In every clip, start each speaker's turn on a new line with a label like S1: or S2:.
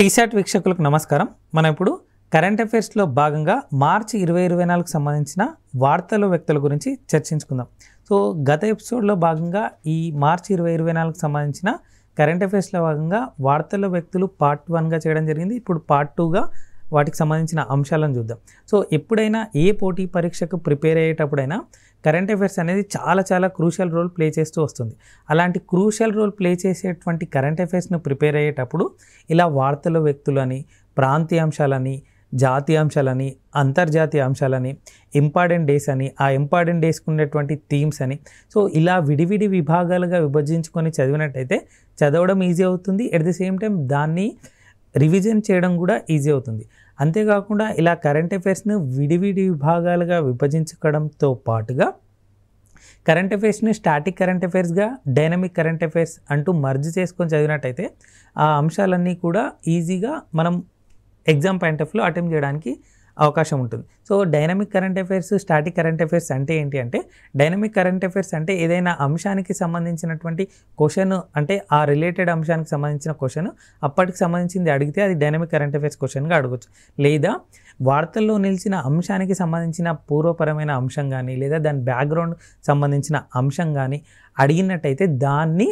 S1: టీశాట్ వీక్షకులకు నమస్కారం మనం ఇప్పుడు కరెంట్ అఫైర్స్లో భాగంగా మార్చి ఇరవై ఇరవై నాలుగుకు సంబంధించిన వార్తలు వ్యక్తుల గురించి చర్చించుకుందాం సో గత ఎపిసోడ్లో భాగంగా ఈ మార్చి ఇరవై ఇరవై నాలుగుకు సంబంధించిన కరెంట్ అఫైర్స్లో భాగంగా వార్తల వ్యక్తులు పార్ట్ వన్గా చేయడం జరిగింది ఇప్పుడు పార్ట్ టూగా వాటికి సంబంధించిన అంశాలను చూద్దాం సో ఎప్పుడైనా ఏ పోటీ పరీక్షకు ప్రిపేర్ అయ్యేటప్పుడైనా కరెంట్ అఫైర్స్ అనేది చాలా చాలా క్రూషియల్ రోల్ ప్లే చేస్తూ వస్తుంది అలాంటి క్రూషియల్ రోల్ ప్లే చేసేటువంటి కరెంట్ అఫైర్స్ను ప్రిపేర్ అయ్యేటప్పుడు ఇలా వార్తల వ్యక్తులని ప్రాంతీయ అంశాలని జాతీయ అంశాలని అంతర్జాతీయ అంశాలని ఇంపార్టెంట్ డేస్ అని ఆ ఇంపార్టెంట్ డేస్కి ఉండేటువంటి థీమ్స్ అని సో ఇలా విడివిడి విభాగాలుగా విభజించుకొని చదివినట్టయితే చదవడం ఈజీ అవుతుంది ఎట్ ది సేమ్ టైం దాన్ని రివిజన్ చేయడం కూడా ఈజీ అవుతుంది అంతేకాకుండా ఇలా కరెంట్ అఫైర్స్ను విడివిడి విభాగాలుగా విభజించడంతో పాటుగా కరెంట్ అఫైర్స్ని స్టాటిక్ కరెంట్ అఫైర్స్గా డైనమిక్ కరెంట్ అఫైర్స్ అంటూ మర్జ్ చేసుకొని చదివినట్టయితే ఆ అంశాలన్నీ కూడా ఈజీగా మనం ఎగ్జామ్ పాయింట్ ఆఫ్లో అటెంప్ట్ చేయడానికి అవకాశం ఉంటుంది so dynamic current affairs static current affairs అంటే ఏంటి అంటే డైనమిక్ కరెంట్ అఫైర్స్ అంటే ఏదైనా అంశానికి సంబంధించినటువంటి క్వశ్చన్ అంటే ఆ రిలేటెడ్ అంశానికి సంబంధించిన క్వశ్చన్ అప్పటికి సంబంధించింది అడిగితే అది డైనమిక్ కరెంట్ అఫైర్స్ క్వశ్చన్గా అడగచ్చు లేదా వార్తల్లో నిలిచిన అంశానికి సంబంధించిన పూర్వపరమైన అంశం కానీ లేదా దాని బ్యాక్గ్రౌండ్ సంబంధించిన అంశం కానీ అడిగినట్టయితే దాన్ని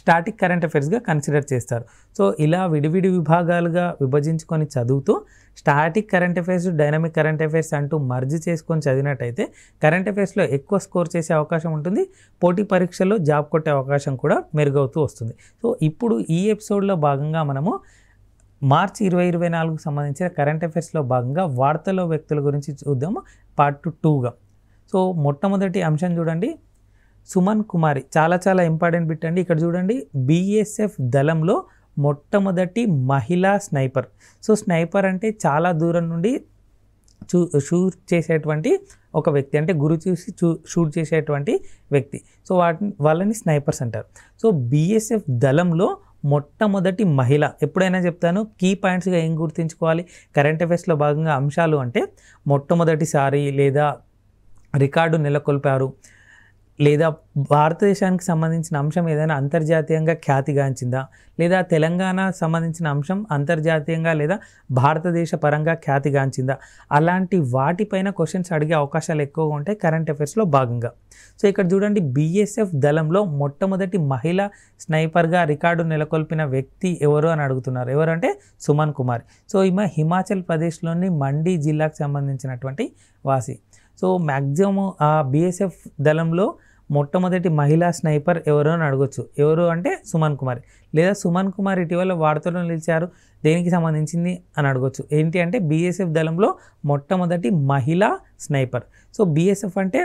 S1: స్టాటిక్ కరెంట్ అఫైర్స్గా కన్సిడర్ చేస్తారు సో ఇలా విడివిడి విభాగాలుగా విభజించుకొని చదువుతూ static current affairs dynamic current affairs అంటూ మర్జ్ చేసుకొని చదివినట్టయితే కరెంట్ అఫైర్స్లో ఎక్కువ స్కోర్ చేసే అవకాశం ఉంటుంది పోటీ పరీక్షల్లో జాబ్ కొట్టే అవకాశం కూడా మెరుగవుతూ వస్తుంది సో ఇప్పుడు ఈ ఎపిసోడ్లో భాగంగా మనము మార్చి ఇరవై ఇరవై నాలుగుకు సంబంధించిన కరెంట్ అఫైర్స్లో భాగంగా వార్తల్లో వ్యక్తుల గురించి చూద్దాము పార్ట్ టూగా సో మొట్టమొదటి అంశం చూడండి సుమన్ కుమారి చాలా చాలా ఇంపార్టెంట్ బిట్ అండి ఇక్కడ చూడండి బీఎస్ఎఫ్ దళంలో మొట్టమొదటి మహిళా స్నైపర్ సో స్నైపర్ అంటే చాలా దూరం నుండి చూ షూట్ చేసేటువంటి ఒక వ్యక్తి అంటే గురి చూసి చూ షూట్ చేసేటువంటి వ్యక్తి సో వాటిని వాళ్ళని స్నైపర్స్ అంటారు సో బీఎస్ఎఫ్ దళంలో మొట్టమొదటి మహిళ ఎప్పుడైనా చెప్తాను కీ పాయింట్స్గా ఏం గుర్తుంచుకోవాలి కరెంట్ అఫేర్స్లో భాగంగా అంశాలు అంటే మొట్టమొదటిసారి లేదా రికార్డు నెలకొల్పారు లేదా భారతదేశానికి సంబంధించిన అంశం ఏదైనా అంతర్జాతీయంగా ఖ్యాతిగాంచిందా లేదా తెలంగాణ సంబంధించిన అంశం అంతర్జాతీయంగా లేదా భారతదేశ పరంగా ఖ్యాతిగాంచిందా అలాంటి వాటిపైన క్వశ్చన్స్ అడిగే అవకాశాలు ఎక్కువగా ఉంటాయి కరెంట్ అఫైర్స్లో భాగంగా సో ఇక్కడ చూడండి బీఎస్ఎఫ్ దళంలో మొట్టమొదటి మహిళ స్నైపర్గా రికార్డు నెలకొల్పిన వ్యక్తి ఎవరు అని అడుగుతున్నారు ఎవరు అంటే సుమన్ కుమార్ సో ఈమె హిమాచల్ ప్రదేశ్లోని మండి జిల్లాకు సంబంధించినటువంటి వాసి సో మ్యాక్సిమం ఆ బీఎస్ఎఫ్ దళంలో మొట్టమొదటి మహిళా స్నైపర్ ఎవరు అని అడగొచ్చు ఎవరు అంటే సుమన్ కుమార్ లేదా సుమన్ కుమార్ ఇటీవల వార్తలు నిలిచారు దేనికి సంబంధించింది అని అడగొచ్చు ఏంటి అంటే బీఎస్ఎఫ్ దళంలో మొట్టమొదటి మహిళా స్నైపర్ సో బీఎస్ఎఫ్ అంటే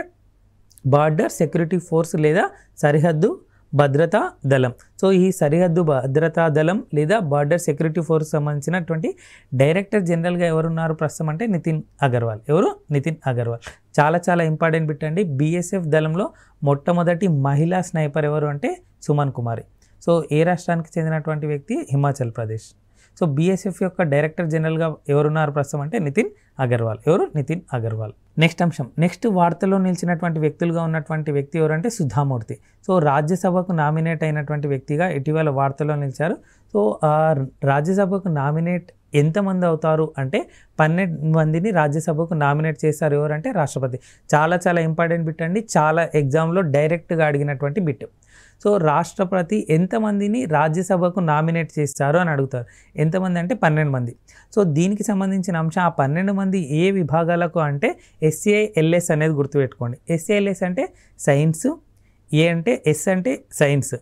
S1: బార్డర్ సెక్యూరిటీ ఫోర్స్ లేదా సరిహద్దు భద్రతా దళం సో ఈ సరిహద్దు భద్రతా దళం లేదా బార్డర్ సెక్యూరిటీ ఫోర్స్ సంబంధించినటువంటి డైరెక్టర్ జనరల్గా ఎవరున్నారు ప్రస్తుతం అంటే నితిన్ అగర్వాల్ ఎవరు నితిన్ అగర్వాల్ చాలా చాలా ఇంపార్టెంట్ పెట్టండి బీఎస్ఎఫ్ దళంలో మొట్టమొదటి మహిళా స్నైపర్ ఎవరు అంటే సుమన్ కుమారి సో ఏ రాష్ట్రానికి చెందినటువంటి వ్యక్తి హిమాచల్ ప్రదేశ్ సో బీఎస్ఎఫ్ యొక్క డైరెక్టర్ జనరల్గా ఎవరున్నారు ప్రస్తుతం అంటే నితిన్ అగర్వాల్ ఎవరు నితిన్ అగర్వాల్ నెక్స్ట్ అంశం నెక్స్ట్ వార్తలో నిలిచినటువంటి వ్యక్తులుగా ఉన్నటువంటి వ్యక్తి ఎవరంటే సుధామూర్తి సో రాజ్యసభకు నామినేట్ అయినటువంటి వ్యక్తిగా ఇటీవల వార్తలో నిలిచారు సో రాజ్యసభకు నామినేట్ ఎంతమంది అవుతారు అంటే పన్నెండు మందిని రాజ్యసభకు నామినేట్ చేస్తారు ఎవరంటే రాష్ట్రపతి చాలా చాలా ఇంపార్టెంట్ బిట్ అండి చాలా ఎగ్జామ్లో డైరెక్ట్గా అడిగినటువంటి బిట్ సో రాష్ట్రపతి ఎంతమందిని రాజ్యసభకు నామినేట్ చేస్తారు అని అడుగుతారు ఎంతమంది అంటే పన్నెండు మంది సో దీనికి సంబంధించిన అంశం ఆ పన్నెండు మంది ఏ విభాగాలకు అంటే ఎస్ఏఎల్ఎస్ అనేది గుర్తుపెట్టుకోండి ఎస్ఏఎల్ఎస్ అంటే సైన్స్ ఏ అంటే ఎస్ అంటే సైన్స్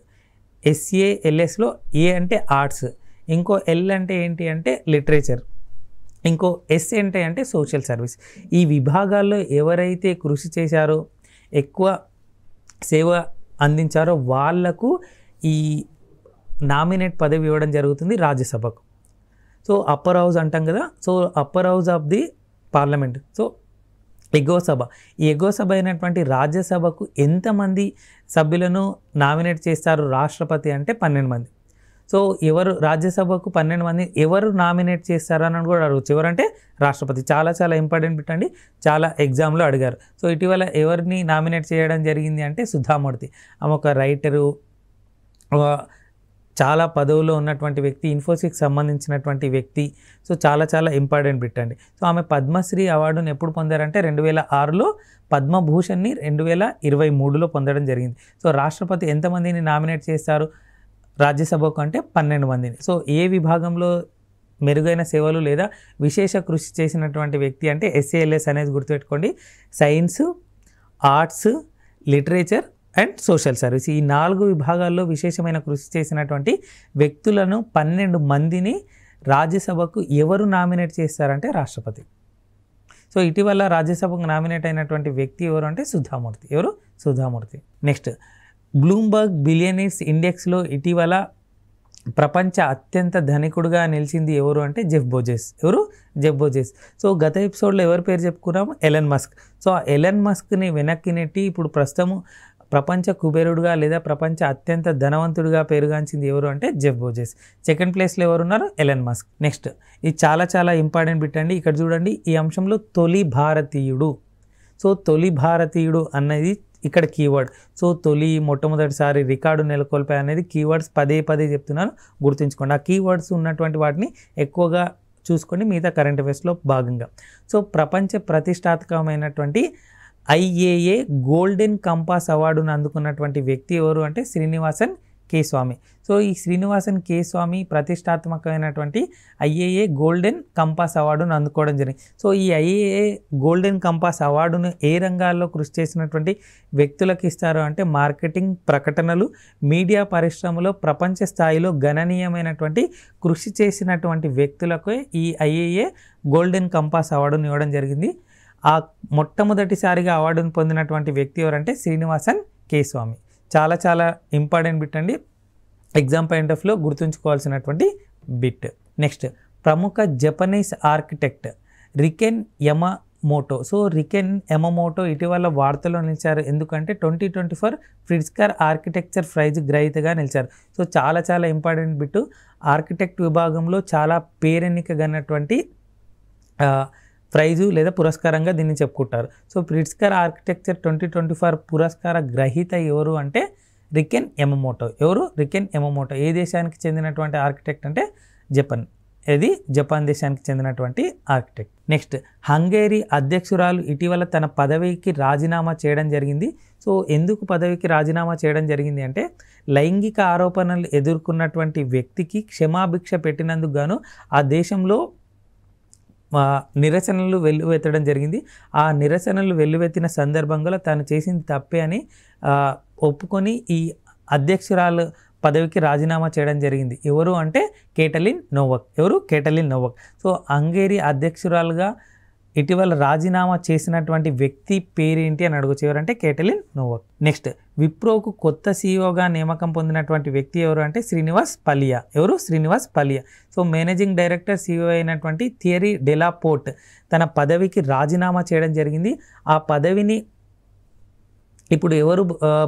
S1: ఎస్ఏఎల్ఎస్లో ఏ అంటే ఆర్ట్స్ ఇంకో ఎల్ అంటే ఏంటి అంటే లిటరేచర్ ఇంకో ఎస్ అంటే అంటే సోషల్ సర్వీస్ ఈ విభాగాల్లో ఎవరైతే కృషి చేశారో ఎక్కువ సేవ అందించారో వాళ్లకు ఈ నామినేట్ పదవి ఇవ్వడం జరుగుతుంది రాజ్యసభకు సో అప్పర్ హౌస్ అంటాం కదా so upper house of the parliament so ఎగువ సభ ఈ ఎగువ సభ అయినటువంటి రాజ్యసభకు ఎంతమంది సభ్యులను నామినేట్ చేస్తారు రాష్ట్రపతి అంటే పన్నెండు మంది సో ఎవరు రాజ్యసభకు పన్నెండు మంది ఎవరు నామినేట్ చేస్తారని కూడా అడగచ్చు ఎవరంటే రాష్ట్రపతి చాలా చాలా ఇంపార్టెంట్ పెట్టండి చాలా ఎగ్జామ్లో అడిగారు సో ఇటీవల ఎవరిని నామినేట్ చేయడం జరిగింది అంటే సుధామూర్తి ఆమె ఒక రైటరు చాలా పదవులో ఉన్నటువంటి వ్యక్తి ఇన్ఫోసిక్స్ సంబంధించినటువంటి వ్యక్తి సో చాలా చాలా ఇంపార్టెంట్ పెట్టండి సో ఆమె పద్మశ్రీ అవార్డును ఎప్పుడు పొందారంటే రెండు వేల ఆరులో పద్మభూషణ్ని రెండు వేల ఇరవై మూడులో పొందడం జరిగింది సో రాష్ట్రపతి ఎంతమందిని నామినేట్ చేస్తారు రాజ్యసభకు అంటే పన్నెండు మందిని సో ఏ విభాగంలో మెరుగైన సేవలు లేదా విశేష కృషి చేసినటువంటి వ్యక్తి అంటే ఎస్ఏఎల్ఎస్ అనేది గుర్తుపెట్టుకోండి science arts literature and social service ఈ నాలుగు విభాగాల్లో విశేషమైన కృషి చేసినటువంటి వ్యక్తులను పన్నెండు మందిని రాజ్యసభకు ఎవరు నామినేట్ చేస్తారంటే రాష్ట్రపతి సో ఇటీవల రాజ్యసభకు నామినేట్ అయినటువంటి వ్యక్తి ఎవరు అంటే సుధామూర్తి ఎవరు సుధామూర్తి నెక్స్ట్ బ్లూంబర్గ్ బిలియనీర్స్ ఇండెక్స్లో ఇటీవల ప్రపంచ అత్యంత ధనికుడుగా నిలిచింది ఎవరు అంటే జెఫ్ బోజెస్ ఎవరు జెఫ్ బోజెస్ సో గత ఎపిసోడ్లో ఎవరి పేరు చెప్పుకున్నాము ఎలన్ మస్క్ సో ఆ ఎలన్ మస్క్ని వెనక్కి నెట్టి ఇప్పుడు ప్రస్తుతము ప్రపంచ కుబేరుడుగా లేదా ప్రపంచ అత్యంత ధనవంతుడిగా పేరుగాంచింది ఎవరు అంటే జెఫ్ బోజెస్ సెకండ్ ప్లేస్లో ఎవరున్నారు ఎలన్ మస్క్ నెక్స్ట్ ఇది చాలా చాలా ఇంపార్టెంట్ పెట్టండి ఇక్కడ చూడండి ఈ అంశంలో తొలి భారతీయుడు సో తొలి భారతీయుడు అన్నది ఇక్కడ కీవర్డ్ సో తొలి మొట్టమొదటిసారి రికార్డు నెలకొల్పాయి అనేది కీవర్డ్స్ పదే పదే చెప్తున్నాను గుర్తుంచుకోండి ఆ కీవర్డ్స్ ఉన్నటువంటి వాటిని ఎక్కువగా చూసుకొని మిగతా కరెంట్ అఫేర్స్లో భాగంగా సో ప్రపంచ ప్రతిష్టాత్మకమైనటువంటి ఐఏఏ గోల్డెన్ కంపాస్ అవార్డును అందుకున్నటువంటి వ్యక్తి ఎవరు అంటే శ్రీనివాసన్ కె స్వామి సో ఈ శ్రీనివాసన్ కె స్వామి ప్రతిష్టాత్మకమైనటువంటి ఐఏఏ గోల్డెన్ కంపాస్ అవార్డును అందుకోవడం జరిగింది సో ఈ ఐఏఏ గోల్డెన్ కంపాస్ అవార్డును ఏ రంగాల్లో కృషి చేసినటువంటి వ్యక్తులకు ఇస్తారు అంటే మార్కెటింగ్ ప్రకటనలు మీడియా పరిశ్రమలో ప్రపంచ స్థాయిలో గణనీయమైనటువంటి కృషి చేసినటువంటి వ్యక్తులకు ఈ ఐఏఏ గోల్డెన్ కంపాస్ అవార్డును ఇవ్వడం జరిగింది ఆ మొట్టమొదటిసారిగా అవార్డును పొందినటువంటి వ్యక్తి ఎవరంటే శ్రీనివాసన్ కే స్వామి చాలా చాలా ఇంపార్టెంట్ బిట్ అండి ఎగ్జామ్ పాయింట్ ఆఫ్లో గుర్తుంచుకోవాల్సినటువంటి బిట్ నెక్స్ట్ ప్రముఖ Japanese architect Riken Yamamoto so Riken Yamamoto ఇటీవల వార్తలో నిలిచారు ఎందుకంటే twenty twenty four Pritzker architecture prize గ్రహీతగా నిలిచారు సో చాలా చాలా ఇంపార్టెంట్ బిట్టు ఆర్కిటెక్ట్ విభాగంలో చాలా పేరెన్నికగనటువంటి ప్రైజు లేదా పురస్కారంగా దీన్ని చెప్పుకుంటారు so Pritzker architecture twenty twenty four పురస్కార గ్రహీత ఎవరు అంటే రికెన్ ఎమమోటో ఎవరు రికెన్ ఎమమోటో ఏ దేశానికి చెందినటువంటి ఆర్కిటెక్ట్ అంటే జపాన్ ఇది జపాన్ దేశానికి చెందినటువంటి ఆర్కిటెక్ట్ నెక్స్ట్ హంగేరీ అధ్యక్షురాలు ఇటీవల తన పదవికి రాజీనామా చేయడం జరిగింది సో ఎందుకు పదవికి రాజీనామా చేయడం జరిగింది అంటే లైంగిక ఆరోపణలు ఎదుర్కొన్నటువంటి వ్యక్తికి క్షమాభిక్ష పెట్టినందుకు గాను ఆ దేశంలో నిరసనలు వెల్లువెత్తడం జరిగింది ఆ నిరసనలు వెల్లువెత్తిన సందర్భంగా తాను చేసింది తప్పే అని ఒప్పుకొని ఈ అధ్యక్షురాలు పదవికి రాజీనామా చేయడం జరిగింది ఎవరు అంటే కేటలిన్ నోవక్ ఎవరు కేటలిన్ నోవక్ సో హంగేరీ అధ్యక్షురాలుగా ఇటీవల రాజీనామా చేసినటువంటి వ్యక్తి పేరేంటి అని అడుగు ఎవరంటే కేటలిన్ నోవక్ నెక్స్ట్ విప్రోకు కొత్త సీఈఓగా నియమకం పొందినటువంటి వ్యక్తి ఎవరు అంటే శ్రీనివాస్ పలియా ఎవరు Srinivas Palia so managing director CEO అయినటువంటి థియరీ డెలాపోర్ట్ తన పదవికి రాజీనామా చేయడం జరిగింది ఆ పదవిని ఇప్పుడు ఎవరు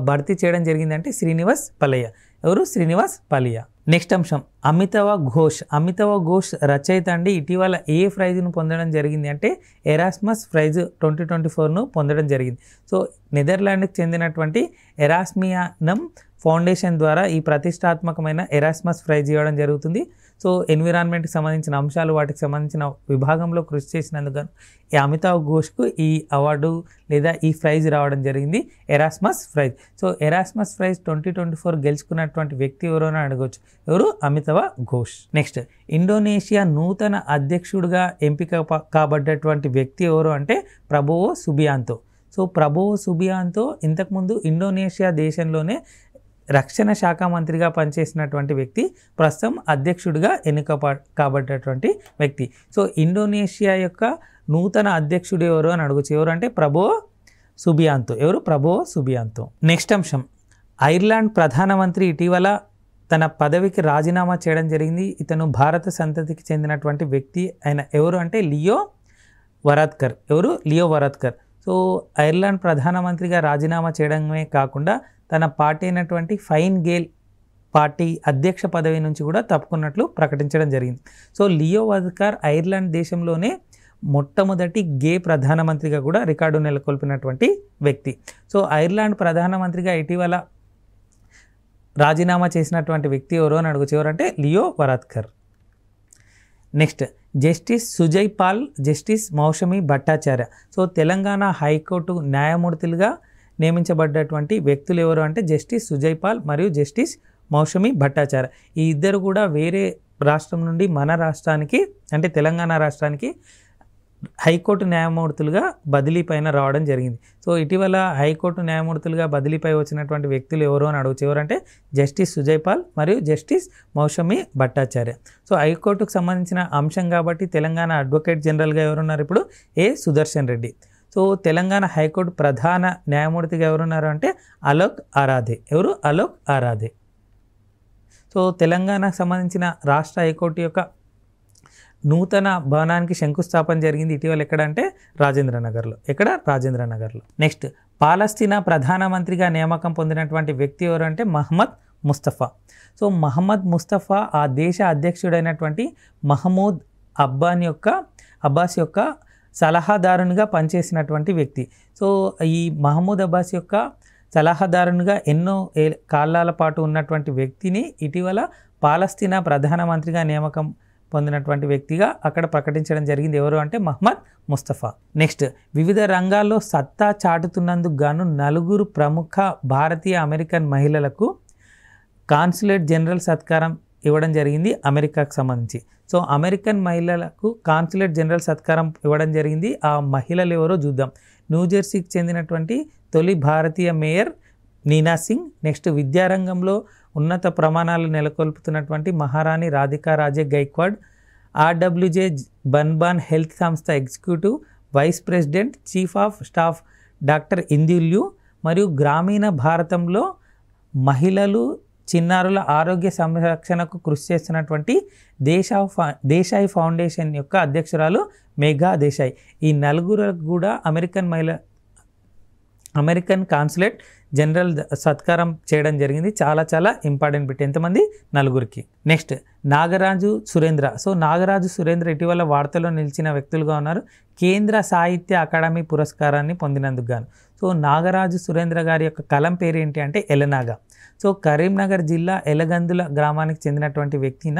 S1: భర్తీ చేయడం జరిగిందంటే శ్రీనివాస్ పలయ్య ఎవరు శ్రీనివాస్ పలియా నెక్స్ట్ అంశం అమితవ ఘోష్ అమితవ ఘోష్ రచయిత అండి ఇటీవల ఏ ప్రైజ్ను పొందడం జరిగింది అంటే ఎరాస్మస్ ప్రైజ్ ట్వంటీ ట్వంటీ ఫోర్ను పొందడం జరిగింది సో నెదర్లాండ్కి చెందినటువంటి ఎరాస్మియానం ఫౌండేషన్ ద్వారా ఈ ప్రతిష్టాత్మకమైన ఎరాస్మస్ ప్రైజ్ ఇవ్వడం జరుగుతుంది సో ఎన్విరాన్మెంట్కి సంబంధించిన అంశాలు వాటికి సంబంధించిన విభాగంలో కృషి చేసినందుకు ఈ అమితాబ్ ఘోష్కు ఈ అవార్డు లేదా ఈ ప్రైజ్ రావడం జరిగింది Erasmus prize so Erasmus prize twenty twenty four గెలుచుకున్నటువంటి వ్యక్తి అని అడగవచ్చు ఎవరు అమితావ ఘోష్ నెక్స్ట్ ఇండోనేషియా నూతన అధ్యక్షుడిగా ఎంపిక కాబడ్డటువంటి వ్యక్తి ఎవరు అంటే Prabowo Subianto so Prabowo Subianto Indonesia ఇండోనేషియా దేశంలోనే రక్షణ శాఖ మంత్రిగా పనిచేసినటువంటి వ్యక్తి ప్రస్తుతం అధ్యక్షుడిగా ఎన్నిక కాబడ్డటువంటి వ్యక్తి సో ఇండోనేషియా యొక్క నూతన అధ్యక్షుడు ఎవరు అని అడుగుచు ఎవరు అంటే ప్రభో సుబియాంతో ఎవరు ప్రభో సుబియాంతో నెక్స్ట్ అంశం ఐర్లాండ్ ప్రధానమంత్రి ఇటీవల తన పదవికి రాజీనామా చేయడం జరిగింది ఇతను భారత సంతతికి చెందినటువంటి వ్యక్తి ఆయన ఎవరు అంటే లియో వరాత్కర్ ఎవరు లియో వరాత్కర్ సో ఐర్లాండ్ ప్రధానమంత్రిగా రాజీనామా చేయడమే కాకుండా తన పార్టీ అయినటువంటి ఫైన్ గేల్ పార్టీ అధ్యక్ష పదవి నుంచి కూడా తప్పుకున్నట్లు ప్రకటించడం జరిగింది సో లియో వద్కార్ ఐర్లాండ్ దేశంలోనే మొట్టమొదటి గే ప్రధానమంత్రిగా కూడా రికార్డు నెలకొల్పినటువంటి వ్యక్తి సో ఐర్లాండ్ ప్రధానమంత్రిగా ఇటీవల రాజీనామా చేసినటువంటి వ్యక్తి ఎవరో అని అడుగుచేవారంటే Leo Varadkar next justice Sujoy Paul justice Moushumi Bhattacharya so Telangana high court న్యాయమూర్తులుగా నియమించబడ్డటువంటి వ్యక్తులు ఎవరు అంటే జస్టిస్ సుజయ్ పాల్ మరియు జస్టిస్ మౌషమి భట్టాచార్య ఈ ఇద్దరు కూడా వేరే రాష్ట్రం నుండి మన రాష్ట్రానికి అంటే తెలంగాణ రాష్ట్రానికి హైకోర్టు న్యాయమూర్తులుగా బదిలీపైన రావడం జరిగింది సో ఇటీవల హైకోర్టు న్యాయమూర్తులుగా బదిలీపై వచ్చినటువంటి వ్యక్తులు ఎవరు అని అడగచ్చు ఎవరంటే జస్టిస్ సుజయ్పాల్ మరియు జస్టిస్ మౌషమి భట్టాచార్య సో హైకోర్టుకు సంబంధించిన అంశం కాబట్టి తెలంగాణ అడ్వకేట్ జనరల్గా ఎవరున్నారు ఇప్పుడు A Sudarshan Reddy so Telangana high court ప్రధాన న్యాయమూర్తిగా ఎవరున్నారు అంటే అలోక్ ఆరాధే ఎవరు అలోక్ ఆరాధే సో తెలంగాణకు సంబంధించిన రాష్ట్ర హైకోర్టు యొక్క నూతన భవనానికి శంకుస్థాపన జరిగింది ఇటీవల ఎక్కడ అంటే రాజేంద్ర నగర్లో ఎక్కడ రాజేంద్ర నగర్లో నెక్స్ట్ పాలస్తీనా ప్రధానమంత్రిగా నియామకం పొందినటువంటి వ్యక్తి ఎవరు అంటే Mohammad Mustafa so Mohammad Mustafa ఆ దేశ అధ్యక్షుడైనటువంటి మహమూద్ అబ్బాన్ యొక్క అబ్బాస్ యొక్క సలహాదారునిగా పనిచేసినటువంటి వ్యక్తి సో ఈ మహమూద్ అబ్బాస్ యొక్క సలహాదారునిగా ఎన్నో కాలాల పాటు ఉన్నటువంటి వ్యక్తిని ఇటీవల పాలస్తీనా ప్రధానమంత్రిగా నియామకం పొందినటువంటి వ్యక్తిగా అక్కడ ప్రకటించడం జరిగింది ఎవరు అంటే మహమ్మద్ ముస్తఫా నెక్స్ట్ వివిధ రంగాల్లో సత్తా చాటుతున్నందుకు గాను నలుగురు ప్రముఖ భారతీయ అమెరికన్ మహిళలకు కాన్సులేట్ జనరల్ సత్కారం ఇవ్వడం జరిగింది అమెరికాకు సంబంధించి సో అమెరికన్ మహిళలకు కాన్సులేట్ జనరల్ సత్కారం ఇవ్వడం జరిగింది ఆ మహిళలు ఎవరో చూద్దాం న్యూజెర్సీకి చెందినటువంటి తొలి భారతీయ మేయర్ నీనా సింగ్ నెక్స్ట్ విద్యారంగంలో ఉన్నత ప్రమాణాలు నెలకొల్పుతున్నటువంటి Maharani Radhika Raje Gaekwad RWJ Barnabas health సంస్థ executive vice president chief of staff doctor Indu Lew మరియు గ్రామీణ భారతంలో మహిళలు చిన్నారుల ఆరోగ్య సంరక్షణకు కృషి చేస్తున్నటువంటి దేశా దేశాయి ఫౌండేషన్ యొక్క అధ్యక్షురాలు మేఘా దేశాయ్ ఈ నలుగురు కూడా అమెరికన్ మహిళ అమెరికన్ కాన్సులేట్ జనరల్ సత్కారం చేయడం జరిగింది చాలా చాలా ఇంపార్టెంట్ బిట్ ఎంతమంది నలుగురికి నెక్స్ట్ నాగరాజు సురేంద్ర సో నాగరాజు సురేంద్ర ఇటీవల వార్తలో నిలిచిన వ్యక్తులుగా ఉన్నారు కేంద్ర సాహిత్య అకాడమీ పురస్కారాన్ని పొందినందుకు గాను సో నాగరాజు సురేంద్ర గారి యొక్క కలం పేరు ఏంటి అంటే ఎలనాగా సో కరీంనగర్ జిల్లా ఎలగందుల గ్రామానికి చెందినటువంటి వ్యక్తిన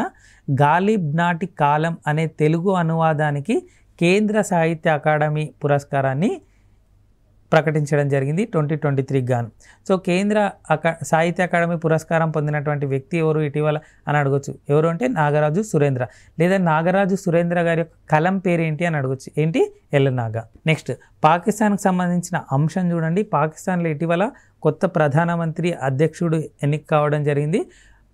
S1: గాలిబ్ నాటి కాలం అనే తెలుగు అనువాదానికి కేంద్ర సాహిత్య అకాడమీ పురస్కారాన్ని ప్రకటించడం జరిగింది ట్వంటీ ట్వంటీ త్రీ గాను సో కేంద్ర అకా సాహిత్య అకాడమీ పురస్కారం పొందినటువంటి వ్యక్తి ఎవరు ఇటీవల అని అడగొచ్చు ఎవరు అంటే నాగరాజు సురేంద్ర లేదా నాగరాజు సురేంద్ర గారి యొక్క కలం పేరు ఏంటి అని అడగొచ్చు ఏంటి ఎల్లనాగా నెక్స్ట్ పాకిస్తాన్కి సంబంధించిన అంశం చూడండి పాకిస్తాన్లో ఇటీవల కొత్త ప్రధానమంత్రి అధ్యక్షుడు ఎన్నిక కావడం జరిగింది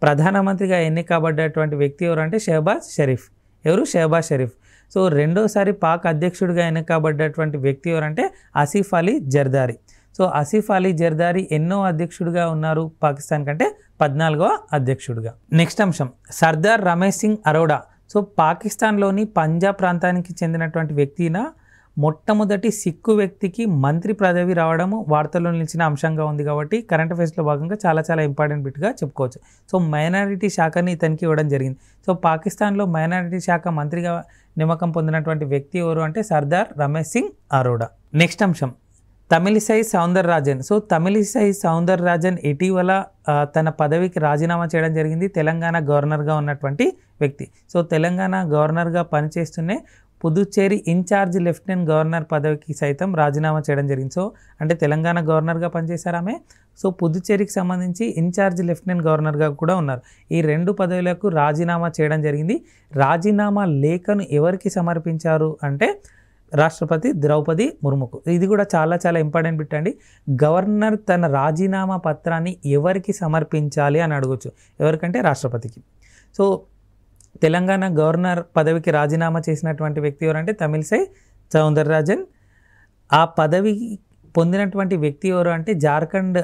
S1: ప్రధానమంత్రిగా ఎన్నికబడ్డటువంటి వ్యక్తి ఎవరు అంటే షహబాజ్ షరీఫ్ ఎవరు షహబాజ్ షరీఫ్ సో రెండోసారి పాక్ అధ్యక్షుడిగా ఎన్నికబడ్డటువంటి వ్యక్తి ఎవరంటే ఆసిఫ్ అలీ జర్దారి సో ఆసిఫ్ అలీ జర్దారి ఎన్నో అధ్యక్షుడిగా ఉన్నారు పాకిస్తాన్ కంటే పద్నాలుగవ అధ్యక్షుడిగా నెక్స్ట్ అంశం సర్దార్ రమేష్ సింగ్ అరోడా సో పాకిస్తాన్లోని పంజాబ్ ప్రాంతానికి చెందినటువంటి వ్యక్తిన మొట్టమొదటి సిక్కు వ్యక్తికి మంత్రి పదవి రావడము వార్తల్లో నిలిచిన అంశంగా ఉంది కాబట్టి కరెంట్ అఫేర్స్లో భాగంగా చాలా చాలా ఇంపార్టెంట్ బిట్గా చెప్పుకోవచ్చు సో మైనారిటీ శాఖని ఇతనికి ఇవ్వడం జరిగింది సో పాకిస్తాన్లో మైనారిటీ శాఖ మంత్రిగా నిమ్మకం పొందినటువంటి వ్యక్తి ఎవరు అంటే సర్దార్ రమేష్ సింగ్ అరోడా నెక్స్ట్ అంశం తమిళిసై రాజన్ సో తమిళిసై రాజన్ ఇటీవల తన పదవికి రాజీనామా చేయడం జరిగింది తెలంగాణ గవర్నర్గా ఉన్నటువంటి వ్యక్తి సో తెలంగాణ గవర్నర్గా పనిచేస్తూనే పుదుచ్చేరి ఇన్ఛార్జ్ లెఫ్టినెంట్ గవర్నర్ పదవికి సైతం రాజీనామా చేయడం జరిగింది సో అంటే తెలంగాణ గవర్నర్గా పనిచేశారు ఆమె సో పుదుచ్చేరికి సంబంధించి ఇన్ఛార్జ్ లెఫ్టినెంట్ గవర్నర్గా కూడా ఉన్నారు ఈ రెండు పదవులకు రాజీనామా చేయడం జరిగింది రాజీనామా లేఖను ఎవరికి సమర్పించారు అంటే రాష్ట్రపతి ద్రౌపది ముర్ముకు ఇది కూడా చాలా చాలా ఇంపార్టెంట్ పెట్టండి గవర్నర్ తన రాజీనామా పత్రాన్ని ఎవరికి సమర్పించాలి అని అడగచ్చు ఎవరికంటే రాష్ట్రపతికి సో తెలంగాణ గవర్నర్ పదవికి రాజీనామా చేసినటువంటి వ్యక్తి ఎవరంటే తమిళసై సౌందరరాజన్ ఆ పదవి పొందినటువంటి వ్యక్తి ఎవరు అంటే జార్ఖండ్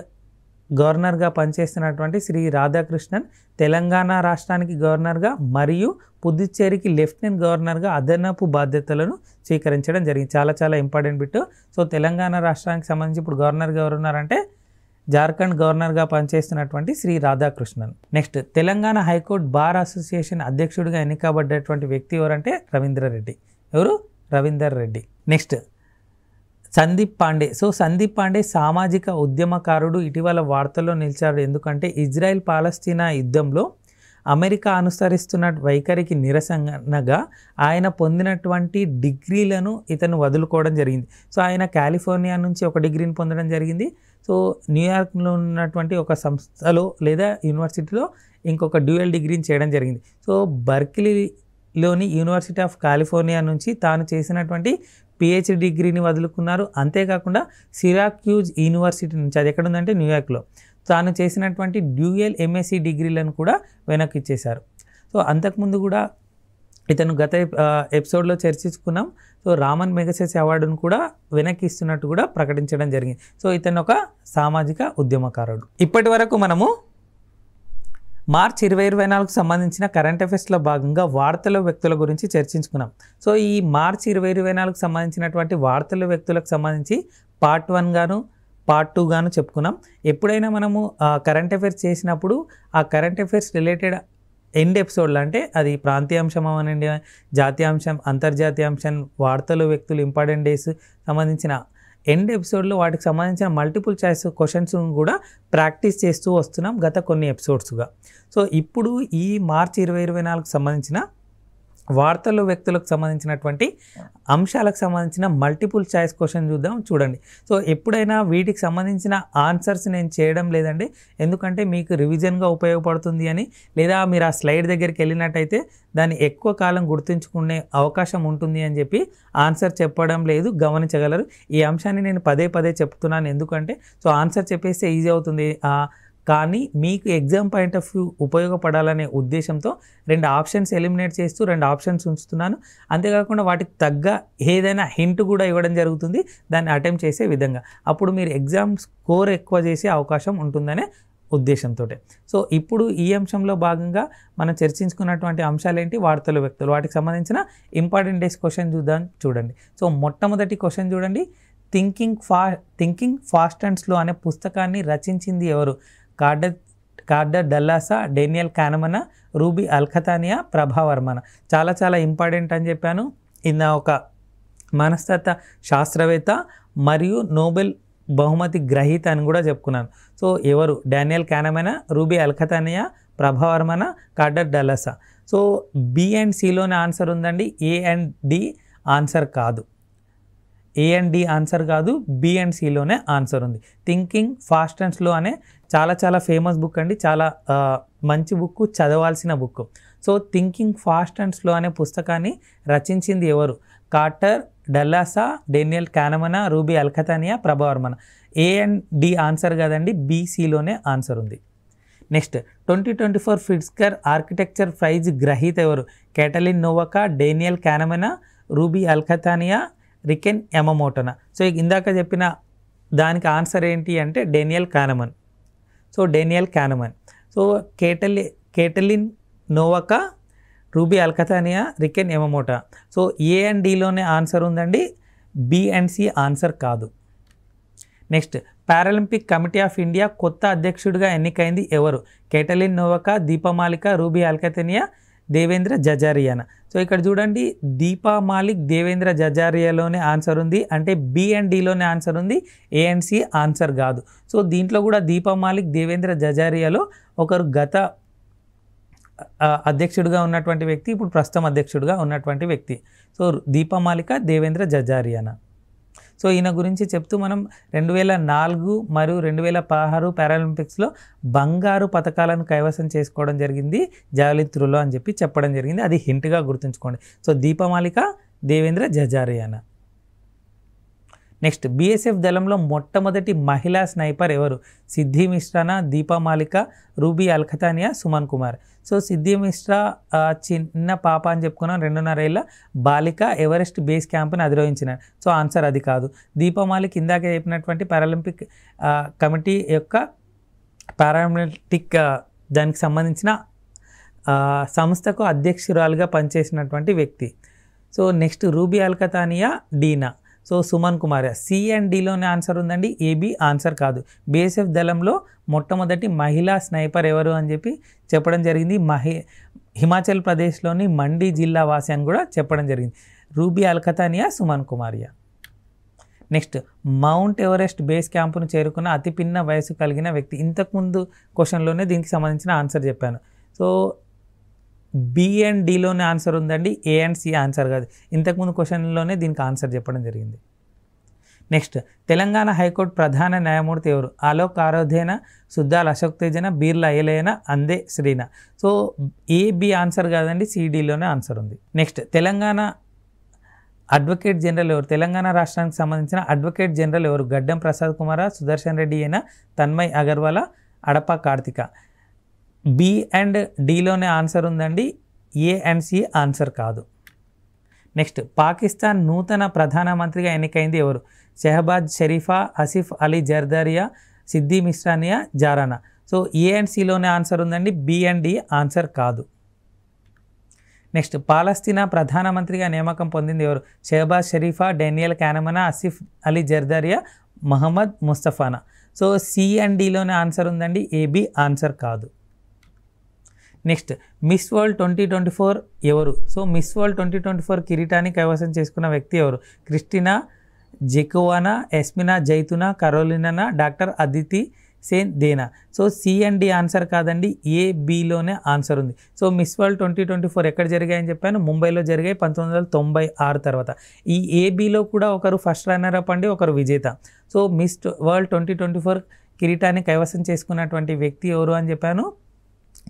S1: గవర్నర్గా పనిచేస్తున్నటువంటి శ్రీ రాధాకృష్ణన్ తెలంగాణ రాష్ట్రానికి గవర్నర్గా మరియు పుదుచ్చేరికి లెఫ్టినెంట్ గవర్నర్గా అదనపు బాధ్యతలను స్వీకరించడం జరిగింది చాలా చాలా ఇంపార్టెంట్ బిట్టు సో తెలంగాణ రాష్ట్రానికి సంబంధించి ఇప్పుడు గవర్నర్గా ఎవరున్నారంటే జార్ఖండ్ గవర్నర్గా పనిచేస్తున్నటువంటి Shri Radhakrishnan next Telangana high court bar association అధ్యక్షుడిగా ఎన్నికబడ్డటువంటి వ్యక్తి ఎవరంటే రెడ్డి ఎవరు రవీందర్ రెడ్డి నెక్స్ట్ సందీప్ పాండే సో సందీప్ పాండే సామాజిక ఉద్యమకారుడు ఇటీవల వార్తల్లో నిలిచాడు ఎందుకంటే ఇజ్రాయెల్ పాలస్తీనా యుద్ధంలో అమెరికా అనుసరిస్తున్న వైఖరికి నిరసనగా ఆయన పొందినటువంటి డిగ్రీలను ఇతను వదులుకోవడం జరిగింది సో ఆయన కాలిఫోర్నియా నుంచి ఒక డిగ్రీని పొందడం జరిగింది సో న్యూయార్క్లో ఉన్నటువంటి ఒక సంస్థలో లేదా యూనివర్సిటీలో ఇంకొక డ్యూయల్ డిగ్రీని చేయడం జరిగింది సో బర్కిలీలోని యూనివర్సిటీ ఆఫ్ కాలిఫోర్నియా నుంచి తాను చేసినటువంటి పిహెచ్డి డిగ్రీని వదులుకున్నారు అంతేకాకుండా సిరాక్యూజ్ యూనివర్సిటీ నుంచి అది ఎక్కడ ఉందంటే న్యూయార్క్లో తాను చేసినటువంటి డ్యూయల్ ఎంఎస్సి డిగ్రీలను కూడా వెనక్కి ఇచ్చేశారు సో అంతకుముందు కూడా ఇతను గత ఎపిసోడ్లో చర్చించుకున్నాం సో రామన్ మెగసెస్ అవార్డును కూడా వెనక్కి ఇస్తున్నట్టు కూడా ప్రకటించడం జరిగింది సో ఇతను ఒక సామాజిక ఉద్యమకారుడు ఇప్పటి వరకు మనము మార్చ్ ఇరవై ఇరవై నాలుగుకు సంబంధించిన కరెంట్ అఫేర్స్లో భాగంగా వార్తల వ్యక్తుల గురించి చర్చించుకున్నాం సో ఈ మార్చ్ ఇరవై ఇరవై నాలుగుకు సంబంధించినటువంటి వార్తల వ్యక్తులకు సంబంధించి పార్ట్ వన్ గాను పార్ట్ టూ గాను చెప్పుకున్నాం ఎప్పుడైనా మనము కరెంట్ అఫేర్స్ చేసినప్పుడు ఆ కరెంట్ అఫేర్స్ రిలేటెడ్ ఎండ్ ఎపిసోడ్లు అంటే అది ప్రాంతీయాంశం అవనండి జాతీయాంశం అంతర్జాతీయాంశం వార్తలు వ్యక్తులు ఇంపార్టెంట్ డేస్ సంబంధించిన ఎండ్ ఎపిసోడ్లో వాటికి సంబంధించిన మల్టిపుల్ చాయిస్ క్వశ్చన్స్ కూడా ప్రాక్టీస్ చేస్తూ వస్తున్నాం గత కొన్ని ఎపిసోడ్స్గా సో ఇప్పుడు ఈ మార్చి ఇరవై ఇరవై నాలుగు సంబంధించిన వార్తలు వ్యక్తులకు సంబంధించినటువంటి అంశాలకు సంబంధించిన మల్టిపుల్ చాయిస్ క్వశ్చన్ చూద్దాం చూడండి సో ఎప్పుడైనా వీటికి సంబంధించిన ఆన్సర్స్ నేను చేయడం లేదండి ఎందుకంటే మీకు రివిజన్గా ఉపయోగపడుతుంది అని లేదా మీరు ఆ స్లైడ్ దగ్గరికి వెళ్ళినట్టయితే దాన్ని ఎక్కువ కాలం గుర్తుంచుకునే అవకాశం ఉంటుంది అని చెప్పి ఆన్సర్ చెప్పడం లేదు గమనించగలరు ఈ అంశాన్ని నేను పదే పదే చెప్తున్నాను ఎందుకంటే సో ఆన్సర్ చెప్పేస్తే ఈజీ అవుతుంది కానీ మీకు ఎగ్జామ్ పాయింట్ ఆఫ్ వ్యూ ఉపయోగపడాలనే ఉద్దేశంతో రెండు ఆప్షన్స్ ఎలిమినేట్ చేస్తూ రెండు ఆప్షన్స్ ఉంచుతున్నాను అంతేకాకుండా వాటికి తగ్గ ఏదైనా హింట్ కూడా ఇవ్వడం జరుగుతుంది దాన్ని అటెంప్ట్ చేసే విధంగా అప్పుడు మీరు ఎగ్జామ్ స్కోర్ ఎక్కువ చేసే అవకాశం ఉంటుందనే ఉద్దేశంతో సో ఇప్పుడు ఈ అంశంలో భాగంగా మనం చర్చించుకున్నటువంటి అంశాలు ఏంటి వార్తలు వ్యక్తులు వాటికి సంబంధించిన ఇంపార్టెంట్ డేస్ క్వశ్చన్ చూద్దాం చూడండి సో మొట్టమొదటి క్వశ్చన్ చూడండి థింకింగ్ ఫా థింకింగ్ ఫాస్ట్ అండ్ స్లో అనే పుస్తకాన్ని రచించింది ఎవరు కార్డర్ కార్డర్ డల్లాసా డేనియల్ కానమన రూబీ అల్ఖతానియా ప్రభావర్మన చాలా చాలా ఇంపార్టెంట్ అని చెప్పాను ఈయన ఒక మనస్తత్వ శాస్త్రవేత్త మరియు నోబెల్ బహుమతి గ్రహీత అని కూడా చెప్పుకున్నాను సో ఎవరు డానియల్ క్యానమెన రూబీ అల్ఖతానియా ప్రభావర్మన కార్డర్ డలసా సో బి అండ్ సిలోనే ఆన్సర్ ఉందండి ఏ అండ్ డి ఆన్సర్ కాదు ఏ అండ్ డి ఆన్సర్ కాదు బి అండ్ సిలోనే ఆన్సర్ ఉంది థింకింగ్ ఫాస్ట్ అండ్ స్లో అనే చాలా చాలా ఫేమస్ బుక్ అండి చాలా మంచి బుక్ చదవాల్సిన book so thinking fast and slow అనే పుస్తకాన్ని రచించింది ఎవరు కార్టర్ డల్లాసా డేనియల్ క్యానమనా రూబీ అల్కతానియా ప్రభావర్మన ఏ అండ్ డి ఆన్సర్ కాదండి బీసీలోనే ఆన్సర్ ఉంది next twenty twenty four Pritzker architecture prize గ్రహీత ఎవరు కేటలిన్ నోవకా డేనియల్ క్యానమనా రూబీ అల్కతానియా రికెన్ ఎమమోటోనా సో ఇందాక చెప్పిన దానికి ఆన్సర్ ఏంటి అంటే Daniel Kahneman so Daniel Kahneman so కేటలి కేటలిన్ నోవకా రూబీ అల్కథానియా రికెన్ ఎమమోట సో ఏ అండ్ డిలోనే ఆన్సర్ ఉందండి బి అండ్ సి ఆన్సర్ కాదు next paralympic committee of India కొత్త అధ్యక్షుడిగా ఎన్నికైంది ఎవరు కేటలిన్ నోవకా దీపమాలిక రూబీ అల్కథనియా దేవేంద్ర జజారియాన సో ఇక్కడ చూడండి దీపా మాలిక్ దేవేంద్ర జజారియాలోనే ఆన్సర్ ఉంది అంటే బి అండ్ డిలోనే ఆన్సర్ ఉంది ఏ అండ్ సి ఆన్సర్ కాదు సో దీంట్లో కూడా దీపా మాలిక్ దేవేంద్ర జజారియాలో ఒకరు గత అధ్యక్షుడిగా ఉన్నటువంటి వ్యక్తి ఇప్పుడు ప్రస్తుతం అధ్యక్షుడిగా ఉన్నటువంటి వ్యక్తి సో దీపమాలిక దేవేంద్ర జజారియానా సో ఈయన గురించి చెప్తూ మనం రెండు వేల నాలుగు మరియు రెండు వేల పదహారు పారాలింపిక్స్లో బంగారు పథకాలను కైవసం చేసుకోవడం జరిగింది జావలిన్ త్రులో అని చెప్పి చెప్పడం జరిగింది అది హింట్గా గుర్తుంచుకోండి సో దీపమాలిక దేవేంద్ర జజారియానా నెక్స్ట్ బీఎస్ఎఫ్ దళంలో మొట్టమొదటి మహిళా స్నైపర్ ఎవరు సిద్ధి మిశ్రానా దీపా మాలిక రూబీ అల్ఖతానియా సుమన్ కుమార్ సో సిద్ధి మిశ్రా చిన్న పాప అని చెప్పుకున్నాం రెండున్నరేళ్ళ బాలిక ఎవరెస్ట్ బేస్ క్యాంప్ను అధిరోహించిన సో ఆన్సర్ అది కాదు దీపా మాలిక్ ఇందాక చెప్పినటువంటి పారాలింపిక్ కమిటీ యొక్క పారాలింపిక్ దానికి సంబంధించిన సంస్థకు అధ్యక్షురాలుగా పనిచేసినటువంటి వ్యక్తి సో నెక్స్ట్ రూబీ అల్కతానియా డీనా so Suman Kumar C and డిలోనే ఆన్సర్ ఉందండి ఏబి ఆన్సర్ కాదు బీఎస్ఎఫ్ దళంలో మొట్టమొదటి మహిళా స్నైపర్ ఎవరు అని చెప్పి చెప్పడం జరిగింది మహి హిమాచల్ ప్రదేశ్లోని మండి జిల్లా వాసి అని కూడా చెప్పడం జరిగింది రూబీ అల్కతానియా సుమన్ కుమారియా నెక్స్ట్ మౌంట్ ఎవరెస్ట్ బేస్ క్యాంపును చేరుకున్న అతి పిన్న వయసు కలిగిన వ్యక్తి ఇంతకుముందు క్వశ్చన్లోనే దీనికి సంబంధించిన ఆన్సర్ చెప్పాను సో బి అండ్ డిలోనే ఆన్సర్ ఉందండి ఏ అండ్ సి ఆన్సర్ కాదు ఇంతకుముందు క్వశ్చన్లోనే దీనికి ఆన్సర్ చెప్పడం జరిగింది నెక్స్ట్ తెలంగాణ హైకోర్టు ప్రధాన న్యాయమూర్తి ఎవరు అలోక్ ఆరోధ్యన సుద్దాల అశోక్ తేజన బీర్లా అందే శ్రీన సో ఏ బి ఆన్సర్ కాదండి సిడిలోనే ఆన్సర్ ఉంది నెక్స్ట్ తెలంగాణ అడ్వకేట్ జనరల్ ఎవరు తెలంగాణ రాష్ట్రానికి సంబంధించిన అడ్వకేట్ జనరల్ ఎవరు గడ్డం ప్రసాద్ కుమార సుదర్శన్ రెడ్డి అయిన తన్మయ్ అగర్వాల అడప కార్తిక బి అండ్ డిలోనే ఆన్సర్ ఉందండి ఏ అండ్ సి ఆన్సర్ కాదు నెక్స్ట్ పాకిస్తాన్ నూతన ప్రధానమంత్రిగా ఎన్నికైంది ఎవరు షెహబాజ్ షరీఫా అసిఫ్ అలీ జర్దారియా సిద్ది మిశ్రానియా జారానా సో ఏ అండ్ సిలోనే ఆన్సర్ ఉందండి బి అండ్ డి ఆన్సర్ కాదు నెక్స్ట్ పాలస్తీనా ప్రధానమంత్రిగా నియామకం పొందింది ఎవరు షెహబాజ్ షరీఫా డేనియల్ క్యానమనా అసిఫ్ అలీ జర్దారియా మహమ్మద్ ముస్తఫానా సో సి అండ్ డిలోనే ఆన్సర్ ఉందండి ఏబి ఆన్సర్ కాదు next miss world twenty twenty four ఎవరు so miss world twenty twenty four కిరీటాన్ని కైవసం చేసుకున్న వ్యక్తి ఎవరు క్రిస్టినా జెకోవానా ఎస్మినా జైతునా కరోలినా డాక్టర్ అదితి సేన్ దేనా so C and D answer కాదండి ఏ బిలోనే ఆన్సర్ ఉంది so miss world twenty twenty four ఎక్కడ జరిగాయని చెప్పాను ముంబైలో జరిగాయి పంతొమ్మిది వందల తొంభై ఆరు తర్వాత ఈ ఏబిలో కూడా ఒకరు ఫస్ట్ రన్నర్ అప్ అండి ఒకరు విజేత so miss world twenty twenty four కిరీటాన్ని కైవసం చేసుకున్నటువంటి వ్యక్తి ఎవరు అని చెప్పాను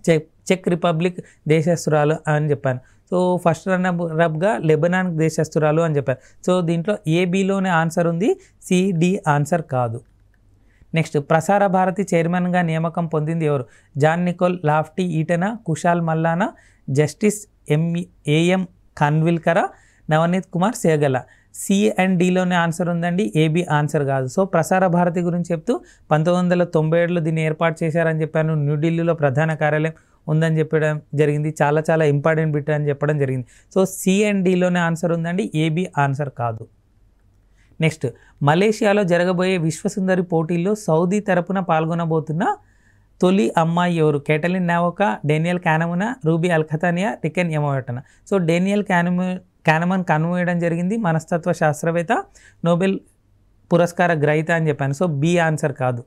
S1: చెప్ చెక్ రిపబ్లిక్ దేశస్తురాలు అని చెప్పాను సో ఫస్ట్ రన్అప్ రబ్గా లెబనాన్ దేశస్తురాలు అని చెప్పారు సో దీంట్లో ఏబీలోనే ఆన్సర్ ఉంది సిడి ఆన్సర్ కాదు నెక్స్ట్ ప్రసార భారతి చైర్మన్గా నియామకం పొందింది ఎవరు జాన్ నికోల్ లాఫ్టీ ఈటనా కుషాల్ మల్లానా జస్టిస్ ఎం ఏఎం ఖాన్విల్కరా నవనీత్ కుమార్ సేగల సి అండ్ డిలోనే ఆన్సర్ ఉందండి ఏబి ఆన్సర్ కాదు సో ప్రసార భారతి గురించి చెప్తూ పంతొమ్మిది వందల తొంభై ఏడులో దీన్ని ఏర్పాటు చేశారని చెప్పాను న్యూఢిల్లీలో ప్రధాన కార్యాలయం ఉందని చెప్పడం జరిగింది చాలా చాలా ఇంపార్టెంట్ బిట్ అని చెప్పడం జరిగింది సో సిఎన్డిలోనే ఆన్సర్ ఉందండి ఏబి ఆన్సర్ కాదు నెక్స్ట్ మలేషియాలో జరగబోయే విశ్వసుందరి పోటీల్లో సౌదీ తరపున పాల్గొనబోతున్న తొలి అమ్మాయి ఎవరు కేటలిన్ నావోకా డేనియల్ క్యానమునా రూబీ అల్ఖతానియా టికెన్ ఎమోటన సో డేనియల్ క్యానము క్యానమన్ కనువేయడం జరిగింది మనస్తత్వ శాస్త్రవేత్త నోబెల్ పురస్కార గ్రహీత అని చెప్పాను సో బి ఆన్సర్ కాదు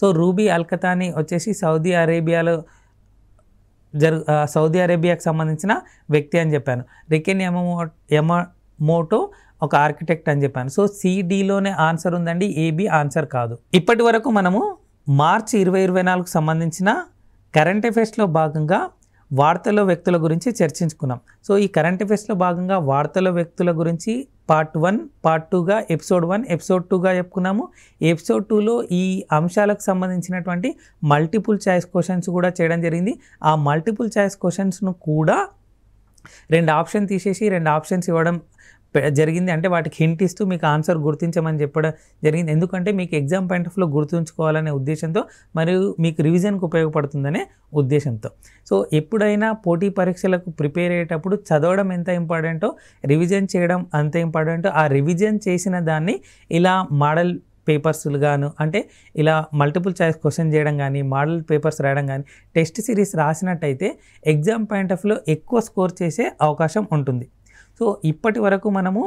S1: సో రూబీ అల్కతాని వచ్చేసి సౌదీ అరేబియాలో జరు సౌదీ అరేబియాకు సంబంధించిన వ్యక్తి అని చెప్పాను రికెన్ ఎమమో మోటో ఒక ఆర్కిటెక్ట్ అని చెప్పాను సో సిడిలోనే ఆన్సర్ ఉందండి ఏబి ఆన్సర్ కాదు ఇప్పటి వరకు మనము మార్చి ఇరవై ఇరవై నాలుగు సంబంధించిన కరెంట్ అఫేర్స్లో భాగంగా వార్తల వ్యక్తుల గురించి చర్చించుకున్నాం సో ఈ కరెంట్ అఫేర్స్లో భాగంగా వార్తల వ్యక్తుల గురించి పార్ట్ వన్ పార్ట్ టూగా ఎపిసోడ్ వన్ ఎపిసోడ్ టూగా చెప్పుకున్నాము ఎపిసోడ్ టూలో ఈ అంశాలకు సంబంధించినటువంటి మల్టిపుల్ చాయిస్ క్వశ్చన్స్ కూడా చేయడం జరిగింది ఆ మల్టిపుల్ చాయిస్ క్వశ్చన్స్ను కూడా రెండు ఆప్షన్ తీసేసి రెండు ఆప్షన్స్ ఇవ్వడం జరిగింది అంటే వాటికి హింట్ ఇస్తూ మీకు ఆన్సర్ గుర్తించమని చెప్పడం జరిగింది ఎందుకంటే మీకు ఎగ్జామ్ పాయింట్ ఆఫ్లో గుర్తుంచుకోవాలనే ఉద్దేశంతో మరియు మీకు రివిజన్కి ఉపయోగపడుతుందనే ఉద్దేశంతో సో ఎప్పుడైనా పోటీ పరీక్షలకు ప్రిపేర్ అయ్యేటప్పుడు చదవడం ఎంత ఇంపార్టెంటో రివిజన్ చేయడం అంత ఇంపార్టెంటో ఆ రివిజన్ చేసిన దాన్ని ఇలా మోడల్ పేపర్స్లు గాను అంటే ఇలా మల్టిపుల్ చాయిస్ క్వశ్చన్ చేయడం కానీ మోడల్ పేపర్స్ రాయడం కానీ టెస్ట్ సిరీస్ రాసినట్టయితే ఎగ్జామ్ పాయింట్ ఆఫ్లో ఎక్కువ స్కోర్ చేసే అవకాశం ఉంటుంది సో ఇప్పటి వరకు మనము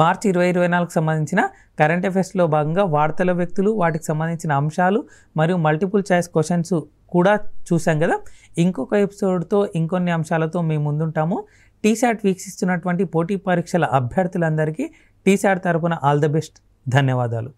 S1: మార్చి ఇరవై ఇరవై నాలుగు సంబంధించిన కరెంట్ అఫేర్స్లో భాగంగా వార్తల వ్యక్తులు వాటికి సంబంధించిన అంశాలు మరియు మల్టిపుల్ చాయిస్ క్వశ్చన్స్ కూడా చూసాం కదా ఇంకొక ఎపిసోడ్తో ఇంకొన్ని అంశాలతో మేము ముందుంటాము టీశాట్ వీక్షిస్తున్నటువంటి పోటీ పరీక్షల అభ్యర్థులందరికీ టీశాట్ తరపున ఆల్ ద బెస్ట్ ధన్యవాదాలు